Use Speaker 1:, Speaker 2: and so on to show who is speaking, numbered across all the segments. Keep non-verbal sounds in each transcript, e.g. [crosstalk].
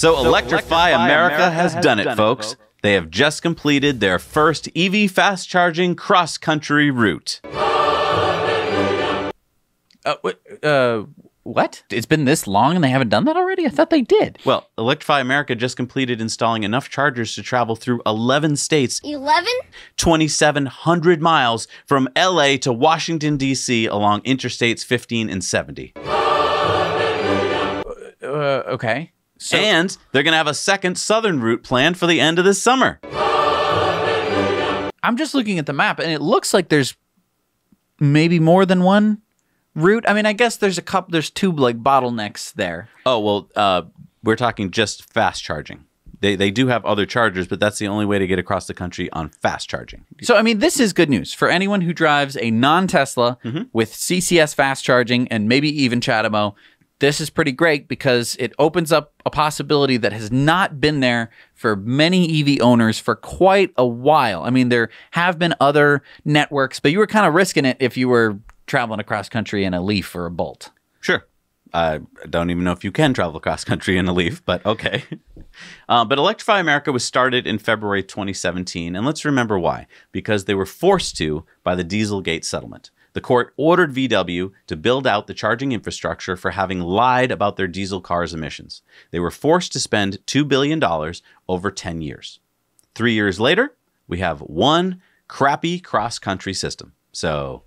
Speaker 1: So, so Electrify, Electrify America, America, has, has done, done, it, folks. They have just completed their first EV fast charging cross country route. Uh, uh, what? It's been this long and they haven't done that already? I thought they did. Well, Electrify America just completed installing enough chargers to travel through 11 states. 11? 2,700 miles from LA to Washington, D.C. along interstates 15 and 70. Uh, uh okay. So- and they're going to have a second southern route planned for the end of this summer. I'm just looking at the map and it looks like there's maybe more than one route. I mean, I guess there's a couple, there's two like bottlenecks there. Oh, well, uh, we're talking just fast charging. They, they do have other chargers, but that's the only way to get across the country on fast charging. So, I mean, this is good news for anyone who drives a non Tesla mm-hmm. with CCS fast charging and maybe even Chatamo this is pretty great because it opens up a possibility that has not been there for many EV owners for quite a while. I mean, there have been other networks, but you were kind of risking it if you were traveling across country in a Leaf or a Bolt. Sure. I don't even know if you can travel across country in a Leaf, but okay. [laughs] Uh, but Electrify America was started in February 2017, and let's remember why. Because they were forced to by the Dieselgate settlement. The court ordered VW to build out the charging infrastructure for having lied about their diesel car's emissions. They were forced to spend $2 billion over 10 years. Three years later, we have one crappy cross country system. So.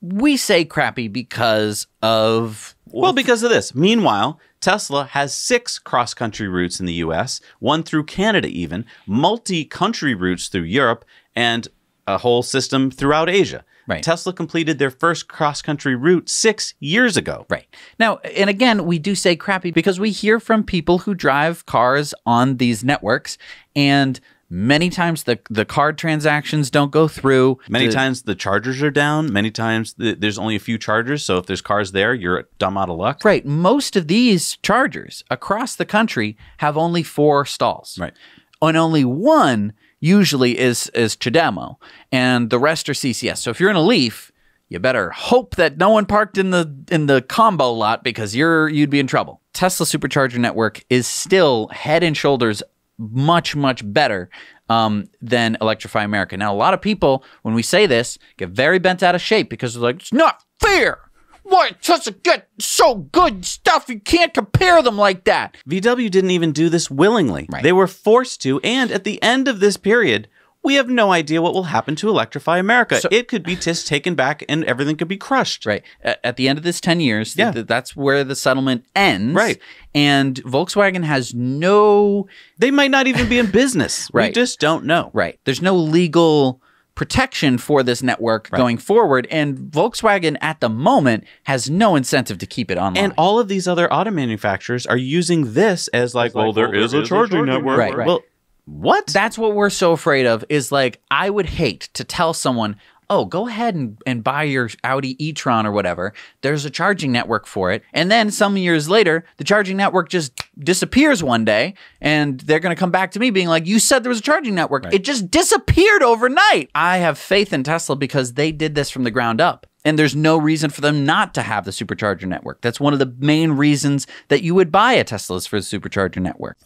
Speaker 1: We say crappy because of. Well, because of this. Meanwhile, Tesla has six cross country routes in the US, one through Canada, even, multi country routes through Europe, and a whole system throughout Asia. Right. Tesla completed their first cross country route six years ago. Right. Now, and again, we do say crappy because we hear from people who drive cars on these networks and many times the, the card transactions don't go through many the, times the chargers are down many times the, there's only a few chargers so if there's cars there you're a dumb out of luck right most of these chargers across the country have only four stalls right and only one usually is is Chedamo, and the rest are CCS. So if you're in a Leaf, you better hope that no one parked in the in the combo lot because you're you'd be in trouble. Tesla Supercharger network is still head and shoulders much much better um, than Electrify America. Now a lot of people when we say this get very bent out of shape because they're like it's not fair. What? Such a good, so good stuff. You can't compare them like that. VW didn't even do this willingly. Right. They were forced to, and at the end of this period, we have no idea what will happen to electrify America. So, it could be just taken back and everything could be crushed. Right. At the end of this 10 years, yeah. Th that's where the settlement ends. Right. And Volkswagen has no. They might not even be in business. [laughs] right. We just don't know. Right. There's no legal protection for this network right. going forward. And Volkswagen at the moment has no incentive to keep it online. And all of these other auto manufacturers are using this as like, well, like, well, there is, is a charging, network. Right, right. Well, what? That's what we're so afraid of is like, I would hate to tell someone, oh, go ahead and, and buy your Audi e tron or whatever. There's a charging network for it. And then some years later, the charging network just disappears one day and they're going to come back to me being like, you said there was a charging network. Right. It just disappeared overnight. I have faith in Tesla because they did this from the ground up. And there's no reason for them not to have the supercharger network. That's one of the main reasons that you would buy a Tesla's for the supercharger network.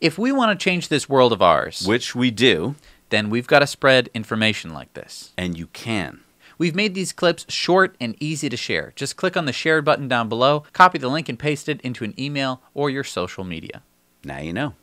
Speaker 1: If we want to change this world of ours, which we do, then we've got to spread information like this. And you can. We've made these clips short and easy to share. Just click on the share button down below, copy the link and paste it into an email or your social media. Now you know.